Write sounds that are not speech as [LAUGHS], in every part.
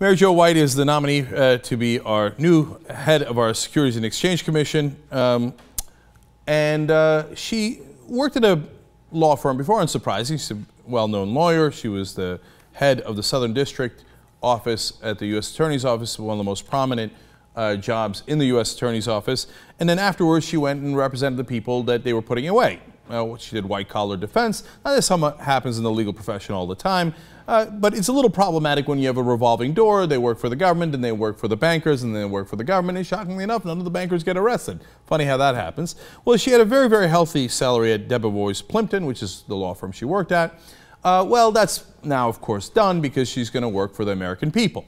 Mary Jo White is the nominee uh, to be our new head of our Securities and Exchange Commission. Um, and uh, she worked at a law firm before, unsurprisingly. She's a well known lawyer. She was the head of the Southern District Office at the U.S. Attorney's Office, one of the most prominent uh, jobs in the U.S. Attorney's Office. And then afterwards, she went and represented the people that they were putting away well, she did white collar defense. Now, this happens in the legal profession all the time, uh, but it's a little problematic when you have a revolving door. They work for the government and they work for the bankers and they work for the government. And shockingly enough, none of the bankers get arrested. Funny how that happens. Well, she had a very, very healthy salary at Debevoise Plimpton, which is the law firm she worked at. Uh, well, that's now, of course, done because she's going to work for the American people.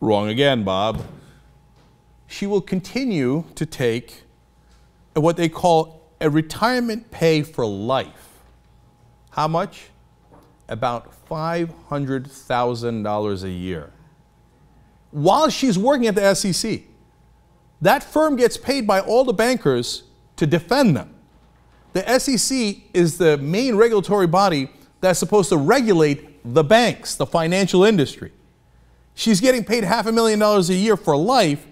Wrong again, Bob. She will continue to take what they call a retirement pay for life. How much? About $500,000 a year. While she's working at the SEC, that firm gets paid by all the bankers to defend them. The SEC is the main regulatory body that's supposed to regulate the banks, the financial industry. She's getting paid half a million dollars a year for life.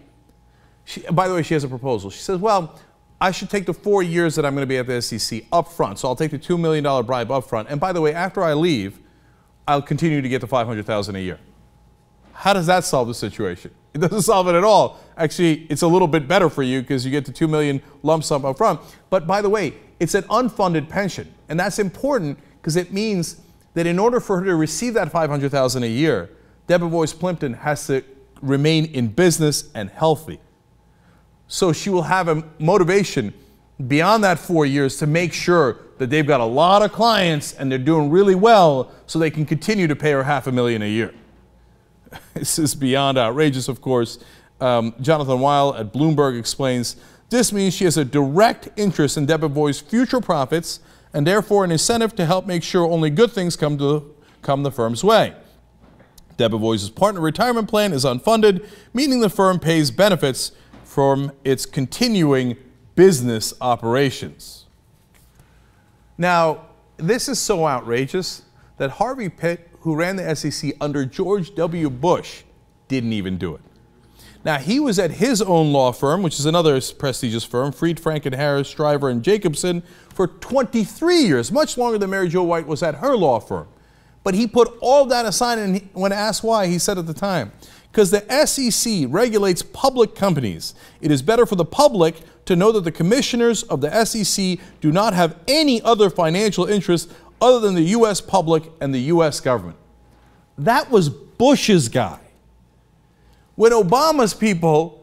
She, by the way, she has a proposal. She says, well, I should take the four years that I'm going to be at the SEC up front. So I'll take the $2 million bribe up front. And by the way, after I leave, I'll continue to get the 500000 a year. How does that solve the situation? It doesn't [LAUGHS] solve it at all. Actually, it's a little bit better for you because you get the 2 million lump sum up front. But by the way, it's an unfunded pension. And that's important because it means that in order for her to receive that 500000 a year, Deborah Boyce Plimpton has to remain in business and healthy so she will have a motivation beyond that four years to make sure that they've got a lot of clients and they're doing really well so they can continue to pay her half a million a year. [LAUGHS] this is beyond outrageous, of course. Um, Jonathan Weil at Bloomberg explains this means she has a direct interest in Debevoise's future profits and therefore an incentive to help make sure only good things come, to, come the firm's way. Debevoise's partner retirement plan is unfunded, meaning the firm pays benefits from its continuing business operations. Now, this is so outrageous that Harvey Pitt, who ran the SEC under George W. Bush, didn't even do it. Now, he was at his own law firm, which is another prestigious firm, Freed, Frank and Harris, Shriver and Jacobson, for 23 years, much longer than Mary Jo White was at her law firm. But he put all that aside, and when asked why, he said at the time, because the SEC regulates public companies. It is better for the public to know that the commissioners of the SEC do not have any other financial interests other than the U.S. public and the U.S. government. That was Bush's guy. When Obama's people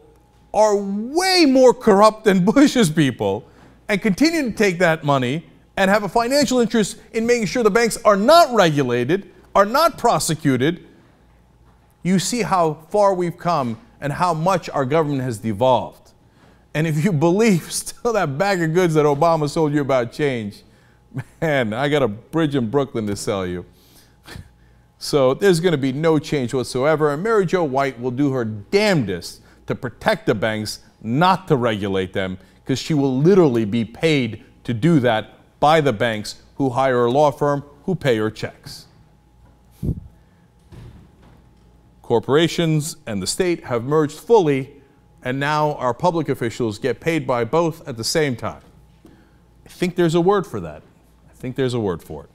are way more corrupt than [LAUGHS] Bush's people and continue to take that money and have a financial interest in making sure the banks are not regulated, are not prosecuted, you see how far we've come and how much our government has devolved. And if you [LAUGHS] believe still that bag of goods that Obama sold you about change, man, I got a bridge in Brooklyn to sell you. [LAUGHS] So there's going to be no change whatsoever. And Mary Jo White will do her damnedest to protect the banks, not to regulate them, because she will literally be paid to do that by the banks who hire a law firm who pay her checks. Corporations and the state have merged fully, and now our public officials get paid by both at the same time. I think there's a word for that. I think there's a word for it.